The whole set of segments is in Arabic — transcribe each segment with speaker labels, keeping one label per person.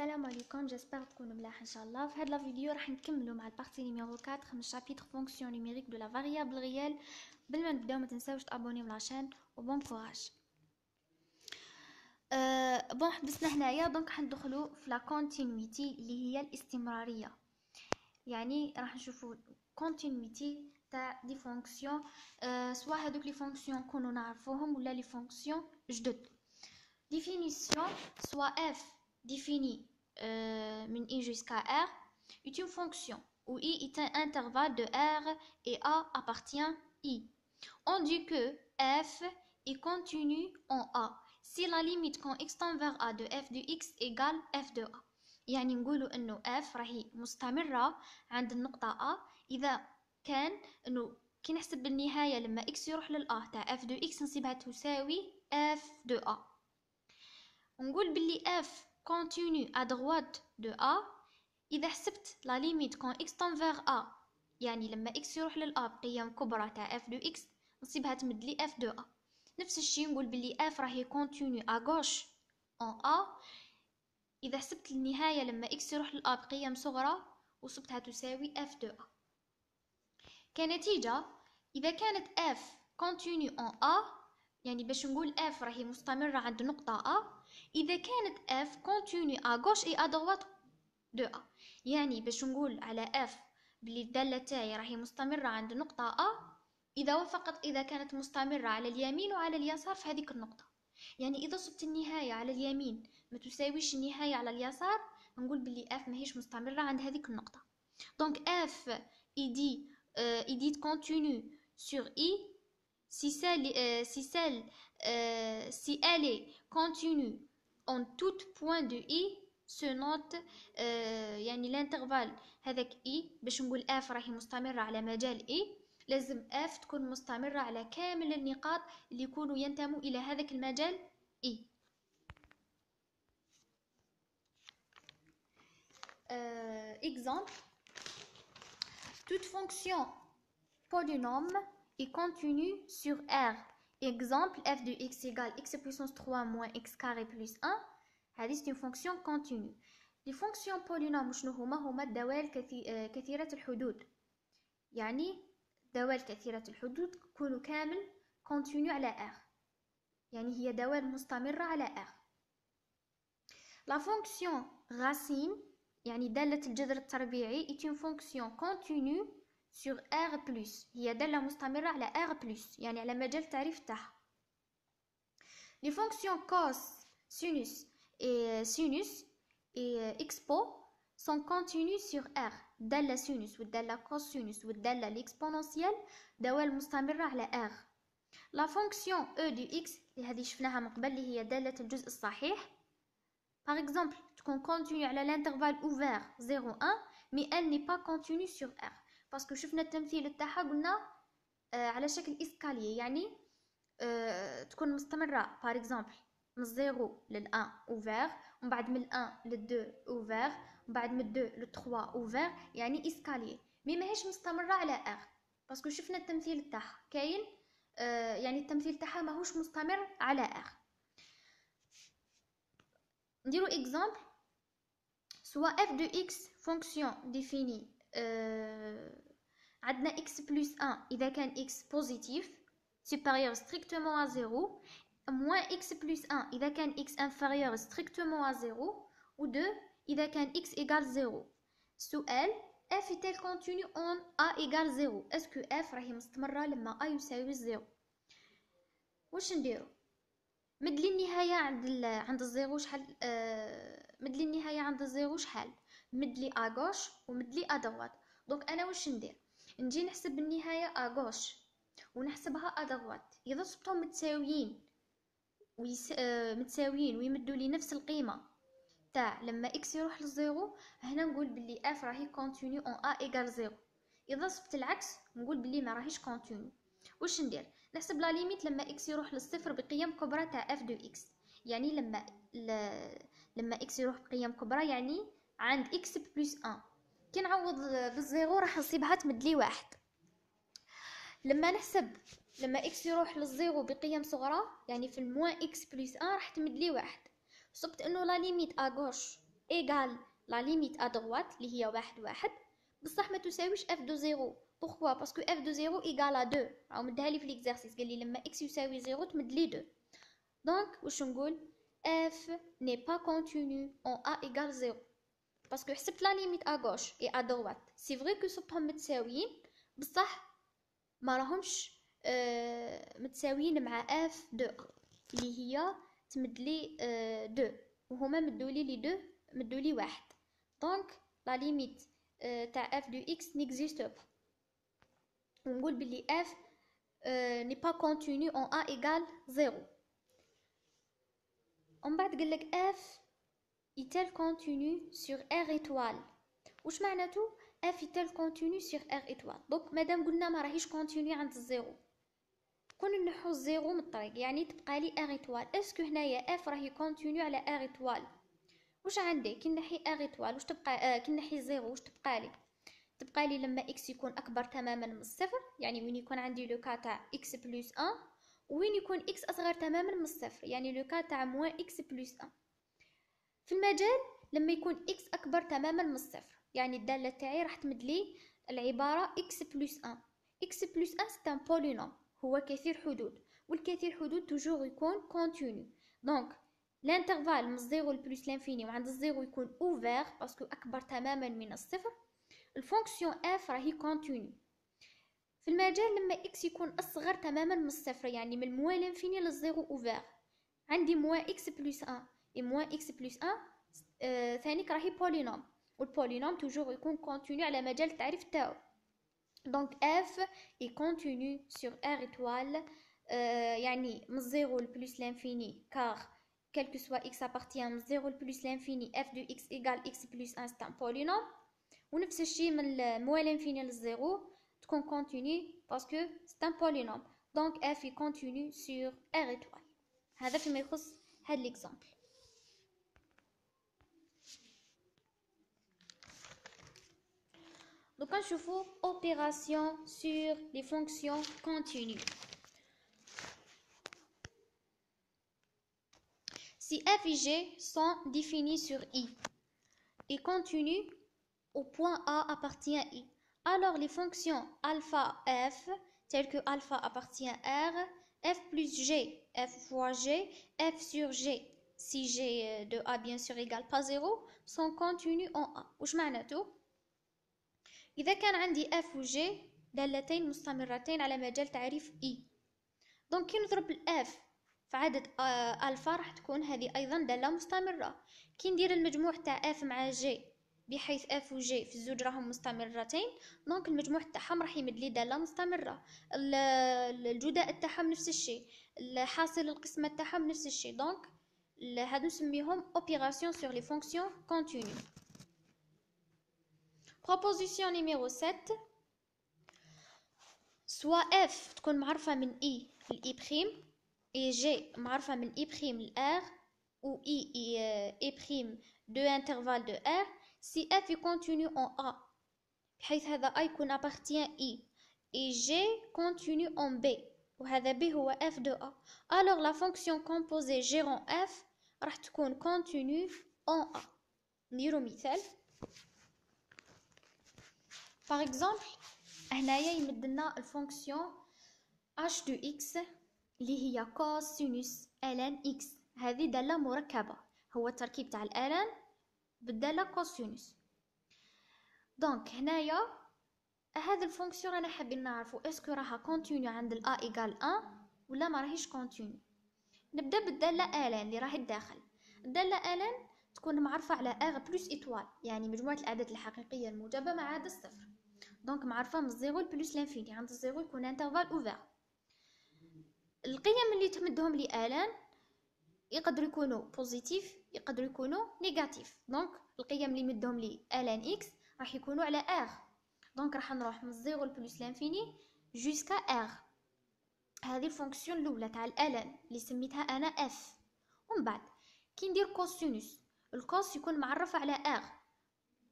Speaker 1: السلام عليكم جيسبر تكونوا ملاح ان شاء الله في هذا الفيديو راح نكملوا مع البارتي نيميرو 4 من شابيتر فونكسيون نيميريك دو لا فاريابل ريال قبل ما نبداو ما تنساوش تابونيو لاشين وبون كوراج أه بون حبسنا هنايا دونك حندخلوا في لا كونتينيتي اللي هي الاستمراريه يعني راح نشوفوا كونتينيتي تاع دي فونكسيون أه سواء هذوك لي فونكسيون كونوا نعرفوهم ولا لي فونكسيون جدد ديفينيسيون سوا اف ديفيني من euh, i jusqu'à r est une fonction où i est un intervalle de r et a appartient i. On dit que f est continu en a si la limite qu'on extend vers a de f de x égale f de a. يعني نقولوا انه f راهي مستمرة عند النقطة a اذا كان انه كي نحسب بالنهاية لما x يروح للa تاع f دو x نصيبها تساوي f de a نقول باللي f continue à droite de A إذا حسبت لا ليميت كون إكس فيغ A يعني لما إكس يروح للأ بقيم كبرى تاع إف دو إكس نصيبها تمد لي إف دو أ نفس الشيء نقول بلي إف راهي كونتينيو أغوش أون أ إذا حسبت النهاية لما إكس يروح للأ بقيم صغرى وصبتها تساوي إف دو أ كنتيجة إذا كانت إف كونتينيو أون أ يعني باش نقول إف راهي مستمرة عند نقطة أ إذا كانت F continue à gauche et à droite de A يعني باش نقول على F بلي الدالة تاعي راهي مستمرة عند نقطة A إذا وفقت إذا كانت مستمرة على اليمين وعلى اليسار في هذيك النقطة يعني إذا صبت النهاية على اليمين ما تساويش النهاية على اليسار نقول بلي F ماهيش مستمرة عند هذيك النقطة دونك F إيدي إيدي euh, continue sur I si celle, euh, si celle, euh, si elle est continue en tout point de i se note euh, يعني l'intervalle هذاك i باش نقول f راهي مستمره على مجال i لازم f تكون مستمره على كامل النقاط اللي يكونوا ينتموا الى هذاك المجال i euh, exemple, toute fonction polynôme est continue sur R. Exemple, f de x égale x puissance 3 moins x carré plus 1. هذه هي فونكسيون كونتينيو لي فونكسيون بولينوم شنو هما هما الدوال آه، كثيرة الحدود يعني دوال كثيرة الحدود تكون كامل كونتينيو على ار يعني هي دوال مستمرة على ار لا فونكسيون غاسين يعني دالة الجذر التربيعي هي فونكسيون كونتينيو سور ار بلس هي دالة مستمرة على بلس يعني على مجال التعريف تاعها. لي فونكسيون كوس سينوس et euh, sinus et euh, expo sont continus sur R. la sinus ou dalla cosinus ou l'exponentielle elle est à la R. La fonction E du X, par exemple, continue à l'intervalle ouvert 0, 1, mais elle n'est pas continue sur R. Parce que je de le tahagouna à la yani, euh, par exemple, 0, le 1 ouvert, le 1, le 2 ouvert, le 2, le 3 ouvert, et escalier. Mais je ne me faire un peu de Parce que je vais me faire un peu de temps. Je vais me pas un peu de temps. Je vais me faire un exemple. Soit f de x, fonction définie, x plus 1, il y a un x positif, supérieur strictement à 0. موان إكس بلس 1 إذا كان إكس strictement à زيرو و 2 إذا كان إكس f زيرو elle اف تيل a اون 0 est زيرو que اف راهي مستمرة لما a يساوي زيرو واش نديرو مدلي النهاية عند ال... عند الزيرو شحال آه... مدلي النهاية عند الزيرو شحال مدلي لي ا غوش ومد ا دوات دونك انا واش ندير نجي نحسب النهاية ا غوش ونحسبها ا دوات اذا صبتهم متساويين ويس... آه، متساويين ويمدوا لي نفس القيمه تاع لما اكس يروح للزيرو هنا نقول بلي اف راهي كونتيني اون ا ايغال زيرو اذا صبت العكس نقول بلي ما راهيش كونتيني واش ندير نحسب لا ليميت لما اكس يروح للصفر بقيم كبرى تاع اف دو اكس يعني لما ل... لما اكس يروح بقيم كبرى يعني عند اكس بلس 1 كي نعوض بالزيرو راح نصيبها تمد لي واحد لما نحسب لما اكس يروح للزيرو بقيم صغرى يعني في الموان اكس بلس ان راح تمد لي واحد صبت انه لا ليميت اغوش ايغال لا ليميت ادغوات اللي هي واحد واحد بصح ما تساويش اف دو زيرو بوغكوا باسكو اف دو زيرو ايغال دو راهو مدها لي في ليكزارسيس قال لي لما اكس يساوي زيرو تمد لي دو دونك واش نقول اف ني با كونتينيو اون ا ايغال زيرو باسكو حسبت لا ليميت غوش اي دروات سي فري كو صبتهم متساويين بصح ما راهمش آه، متساويين مع اف دو اللي هي تمدلي آه، دو وهما مدولي لي دو مدولي واحد دونك لا ليميت آه، تاع اف دو اكس نيكزيست با ونقول بلي اف ني با كونتينيو اون ا ايغال زيرو ومن بعد لك اف ايتال كونتينيو سور ار ايتوال واش معناتو اف ايتال كونتينيو سور ار ايتوال دونك مادام قلنا ما راهيش كونتينيو عند الزيرو كون نحو الزيرو من الطريق يعني تبقى لي ايطوال اسكو هنايا اف راهي كونتينيو على ايطوال واش عندي كي نحي ايطوال واش تبقى آه كي نحي زيرو واش تبقى لي تبقى لي لما اكس يكون اكبر تماما من الصفر يعني وين يكون عندي لو تاع اكس بلس 1 وين يكون اكس اصغر تماما من الصفر يعني لو تاع موان اكس بلس 1 في المجال لما يكون اكس اكبر تماما من الصفر يعني الداله تاعي راح تمد لي العباره اكس بلس 1 اكس بلس 1 سي ان بولينوم هو كثير حدود والكثير حدود توجور يكون كونتيني دونك الانترفال من الزيرو بلس لانفيني وعند الزيرو يكون اوفير باسكو اكبر تماما من الصفر الفونكسيون اف راهي كونتيني في المجال لما اكس يكون اصغر تماما من الصفر يعني من موان لانفيني للزيرو اوفير عندي موان اكس بلس 1 اي موان اكس بلس 1 ثانيك راهي بولينوم والبولينوم توجور يكون كونتيني على مجال التعريف تاعو Donc F, est continu sur R étoile, euh, y 0 plus l'infini, car quel que soit x appartient à 0 plus l'infini, f de x égale x plus 1, instant polynôme. Ou nous le moins l'infini le 0, qu'on continue parce que c'est un polynôme. Donc f est continu sur r étoile. C'est l'exemple. Donc, je fais opération sur les fonctions continues. Si f et g sont définis sur i et continuent au point A appartient à i, alors les fonctions alpha f telles que alpha appartient à R, f plus g, f fois g, f sur g, si g de a bien sûr égale pas 0, sont continues en A. Ou je إذا كان عندي F و G دالتين مستمرتين على مجال تعريف E دونك كي نضرب ال F في عدد ألفا راح تكون هذه أيضا دالة مستمرة كي ندير المجموع تاع F مع G بحيث F و G في الزوج راهم مستمرتين دونك المجموع تاعهم راح يمد لي دالة مستمرة الجداء تاعهم نفس الشيء حاصل القسمة تاعهم نفس الشيء دونك هادو نسميهم اوبيراسيون سور لي فونكسيون كونتينيو Proposition numéro 7 soit F تكون معروفة من I, l'I prime, et G est من I prime, R ou I euh, I prime deux intervalles de R si F est continue en A بحيث هذا A يكون appartient I et G continue en B هذا B هو F de A alors la fonction composée gérant F راح continue en A Numéro مثال باغ اكزومبل هنايا يمد لنا الفونكسيون اش دو اكس اللي هي سينوس الان اكس هذه داله مركبه هو التركيب تاع الالان بالداله سينوس دونك هنايا هذا الفونكسيون رانا حابين نعرفو اسكو راها كونتينيو عند الا ايغال 1 ولا ما راهيش كونتينيو نبدا بالداله الان اللي راهي الداخل الداله الان تكون معرفه على ار بلس ايطوال يعني مجموعه الاعداد الحقيقيه الموجبه مع عدد الصفر دونك معرفه من الزيرو بلس لانفيني عند الزيرو يكون انترفال اوفر القيم اللي تمدهم لي الان يقدروا يكونوا بوزيتيف يقدروا يكونوا نيجاتيف دونك القيم اللي مدهم لي الان اكس راح يكونوا على ار دونك راح نروح من الزيرو بلس لانفيني جوسكا ار هذه الفونكسيون الاولى تاع الالان اللي سميتها انا اف ومن بعد كي ندير كوسينوس الكوس يكون معرف على ار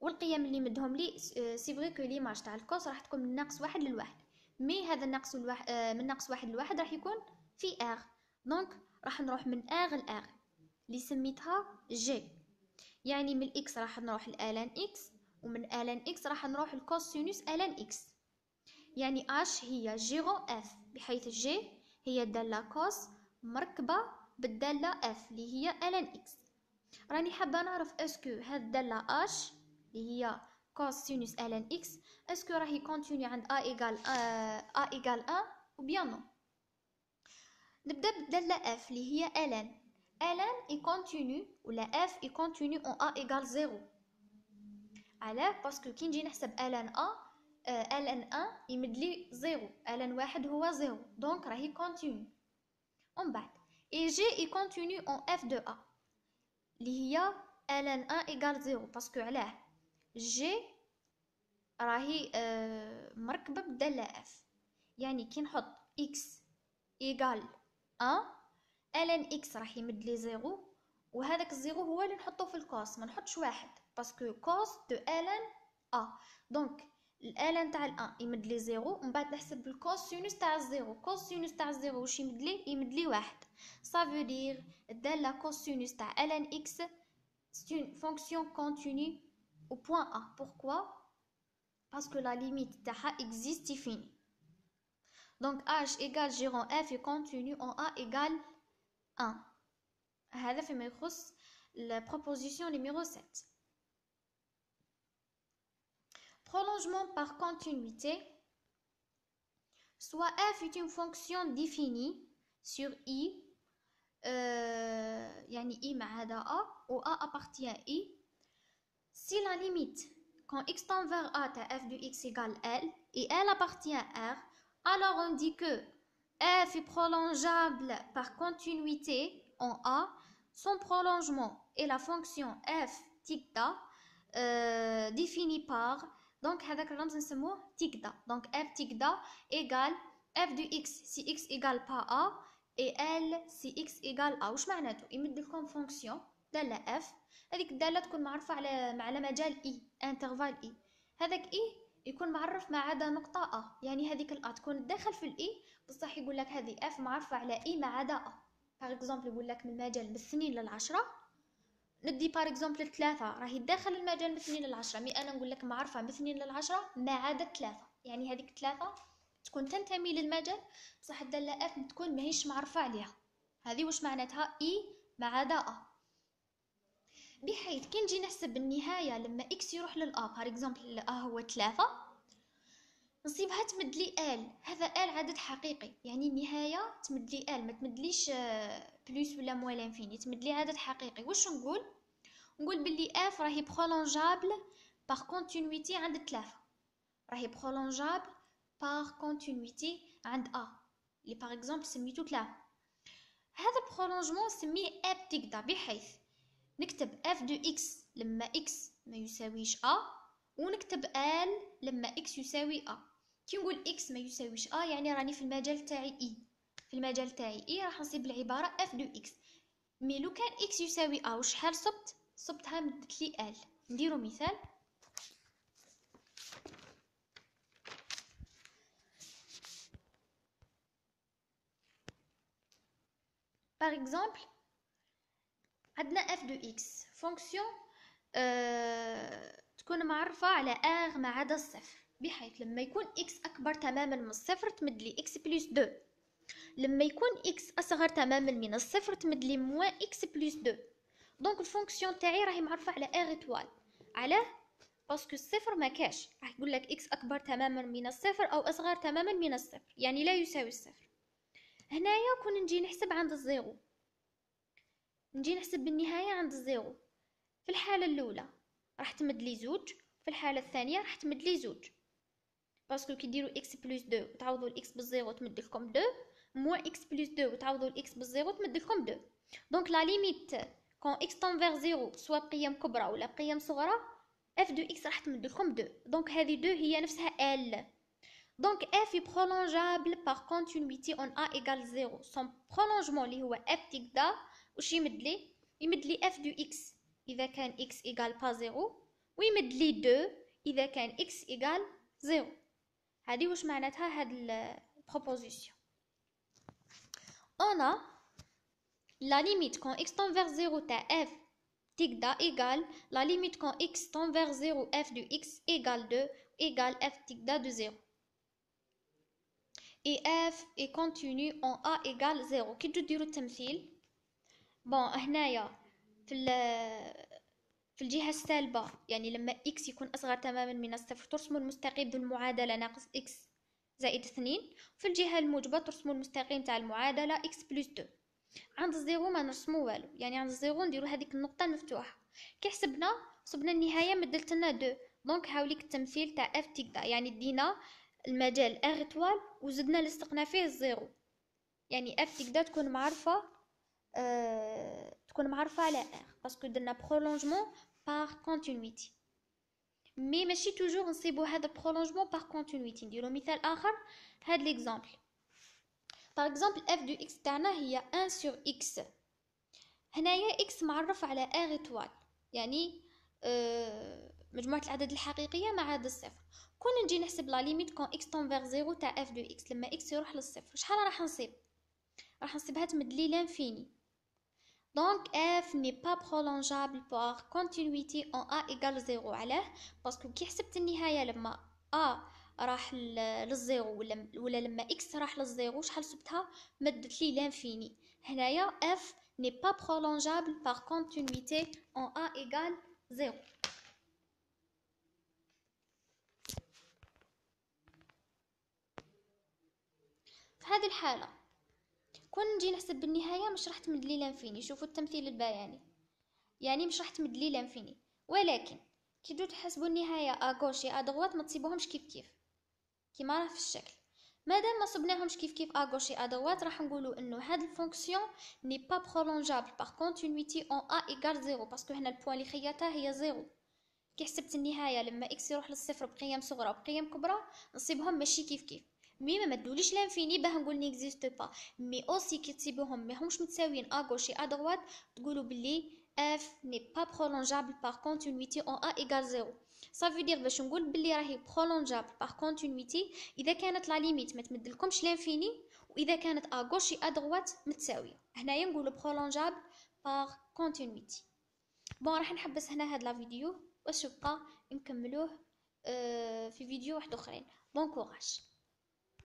Speaker 1: والقيم اللي مدهم لي آه، سي فري كو ليماج تاع الكوس راح تكون من ناقص واحد لواحد مي هذا النقص الواحد آه، من ناقص واحد لواحد راح يكون في اغ دونك راح نروح من اغ لاغ اللي سميتها جي يعني من الاكس راح نروح لالان اكس ومن الان اكس راح نروح سينوس الان اكس يعني اش هي جيرو اف بحيث جي هي دالة كوس مركبة بالدالة اف اللي هي الان اكس راني حابة نعرف اسكو هاد الدالة اش اللي هي كوس سينوس الان اكس اسكو راهي كونتينيو عند ا ايغال ا أ ايغال 1 وبيان نو نبدا بالداله اف اللي هي الان الان اي كونتينيو ولا اف اي كونتينيو اون ا ايغال زيرو علاه باسكو كي نجي نحسب الان ا الان أ يمد لي 0 الان واحد هو زيرو دونك راهي كونتينيو ومن بعد اي جي اي كونتينيو اون اف دو ا اللي هي الان 1 ايغال 0 باسكو علاه جي راهي آه، مركبة بداله اف يعني كي نحط اكس ايغال ان الان اكس راح يمد لي زيرو وهذاك الزيرو هو اللي نحطه في الكوس ما نحطش واحد باسكو كوس دو الان ا دونك الالان تاع الان يمد لي زيرو ومن بعد نحسب الكوسينوس تاع الزيرو كوسينوس تاع الزيرو واش يمد لي يمد لي واحد سافو دير الداله كوسينوس تاع الان اكس سون فونكسيون كونتيني au point A. Pourquoi Parce que la limite taha existe définie. Donc H égale gérant F et continue en A égale 1. la proposition numéro 7. Prolongement par continuité. Soit f est une fonction définie sur i, euh, yani i ma'ada a, ou a appartient à i, si la limite quand x tend vers A est f de x égale L et L appartient à R, alors on dit que f est prolongeable par continuité en A. Son prolongement est la fonction f tigda euh, définie par donc هذاك الرمز Donc f tigda égale f de x si x égale pas A et L si x égale A. il me dit لكم fonction la f هذيك الداله تكون معرفه على على مجال اي انترفال اي هذاك اي e يكون معرف ما عدا نقطة أ يعني هذيك الأ تكون داخل في الإي e، بصح يقول لك هذه اف معرفة على إي e ما عدا أ باغ اكزومبل يقول لك من المجال من السنين للعشرة ندي باغ اكزومبل الثلاثة راهي داخل المجال من السنين للعشرة مي أنا نقول لك معرفة من السنين للعشرة ما عدا الثلاثة يعني هذيك الثلاثة تكون تنتمي للمجال بصح الدالة اف تكون ماهيش معرفة عليها هذه واش معناتها إي ما عدا أ بحيث كي نجي نحسب النهاية لما إكس يروح للأ بار إكزومبل الأ هو ثلاثة نصيبها تمد لي ال هذا ال عدد حقيقي يعني النهايه تمد لي ال ما تمدليش بلوس آه، ولا موال انفيني تمد لي عدد حقيقي واش نقول نقول باللي اف راهي برولونجابل باغ كونتينيتي عند ثلاثه راهي برولونجابل باغ كونتينيتي عند ا لي باغ اكزومبل سميتو ثلاثه هذا البرولونجمون نسميه ابتكدا بحيث نكتب اف دو اكس لما اكس ما يساويش ا ونكتب ال لما اكس يساوي ا كي نقول اكس ما يساويش ا يعني راني في المجال تاعي اي e. في المجال تاعي اي e راح نصيب العباره اف دو اكس مي لو كان اكس يساوي ا وشحال صبت صبتها مدت لي ال نديرو مثال باغ اكزومبل عندنا اف دو اكس فونكسيون أه تكون معرفة على اغ ما عدا الصفر بحيث لما يكون اكس اكبر تماما من الصفر تمد لي اكس بلس 2 لما يكون اكس اصغر تماما من الصفر تمد لي موا اكس بلس 2 دونك الفونكسيون تاعي راهي معرفه على اغ اتوال علاه باسكو الصفر ما كاش راح يقول لك اكس اكبر تماما من الصفر او اصغر تماما من الصفر يعني لا يساوي الصفر هنايا كون نجي نحسب عند الزيرو نجي نحسب بالنهاية عند الزيرو في الحالة الأولى راح تمد لي زوج في الحالة الثانية راح تمد لي زوج باسكو كي ديروا اكس بلس دو وتعوضوا الاكس بالزيرو تمد لكم دو موا اكس بلس دو وتعوضوا الاكس بالزيرو تمد لكم دو دونك لا ليميت كون اكس فيغ زيرو سوا بقيم كبرى ولا بقيم صغرى اف دو اكس راح تمد لكم دو دونك هذه دو هي نفسها ال دونك f est باغ par continuité اون ا égale زيرو سون برولونجمون il هو f tigda ou si on f de x, y x égale pas 0, ou si 2, y va x égale 0. On a la limite quand x tombe vers 0, ta f, tic la limite quand x tend vers 0, f de x égale 2, égal égale f, tic de 0. Et f est continu en a égale 0, qui est tout durant بون هنايا في في الجهة السالبة يعني لما إكس يكون أصغر تماما من الصفر ترسم المستقيم ذو المعادلة ناقص إكس زائد اثنين في الجهة الموجبة ترسم المستقيم تاع المعادلة إكس بلس دو عند الزيرو ما نرسمو والو يعني عند الزيرو نديرو هذيك النقطة المفتوحة كي حسبنا صبنا النهاية مدلت لنا دو دونك هاوليك التمثيل تاع اف تيكدا يعني دينا المجال اغ وزدنا لصقنا فيه الزيرو يعني اف تيكدا تكون معرفة Euh, تكون معرفة على ار باسكو درنا برولونجمون بار كونتينيتي مي ماشي توجور نصيبو هاد برولونجمون بار كونتينيتي نديرو مثال اخر هاد ليكزامبل باغ اكزومبل اف دو اكس تاعنا هي ان سور اكس هنايا اكس معرف على ار ايطوال يعني آه، مجموعه الاعداد الحقيقيه مع عدد الصفر كون نجي نحسب لا ليميت كون اكس فيغ زيرو تاع اف دو اكس لما اكس يروح للصفر شحال راح نصيب راح نصيبها تمد لي لانفيني دونك اف ني با برولونجابل بوغ كونتينيتي اون ا ايغال زيرو علاه باسكو كي حسبت النهايه لما ا راح للزيرو ولا ولا لما اكس راح للزيرو شحال سبتها مدت لي لانفيني هنايا اف ني با برولونجابل بار كونتينيتي اون ا ايغال زيرو في هذه الحاله كون نجي نحسب بالنهايه مش راح تمد لي لانفيني شوفوا التمثيل البياني يعني مش راح تمد لي لانفيني ولكن كي تجو تحسبوا النهايه أغوشي ادغوات ما تصيبوهمش كيف كيف كيما راه في الشكل مادام ما صبناهمش كيف كيف أغوشي ادغوات راح نقولوا انه هاد الفونكسيون ني با برولونجابل باغ كونتينيتي اون ا ايغال زيرو باسكو هنا البوان اللي خياتها هي زيرو كي حسبت النهايه لما اكس يروح للصفر بقيم صغرى وبقيم كبرى نصيبهم ماشي كيف كيف مي ما تدوليش لانفيني باه نقول نيكزيست با مي اوسي كي تسيبوهم ماهمش متساويين ا ادغوات تقولوا بلي اف ني با برولونجابل بار كونتينيتي اون ا ايغال زيرو صافي دير باش نقول بلي راهي برولونجابل بار كونتينيتي اذا كانت لا ليميت ما تمدلكمش لانفيني واذا كانت ا ادغوات متساويه هنايا نقولوا برولونجابل بار كونتينيتي بون راح نحبس هنا هاد لا فيديو واش بقى نكملوه في فيديو واحد اخرين بون كوراج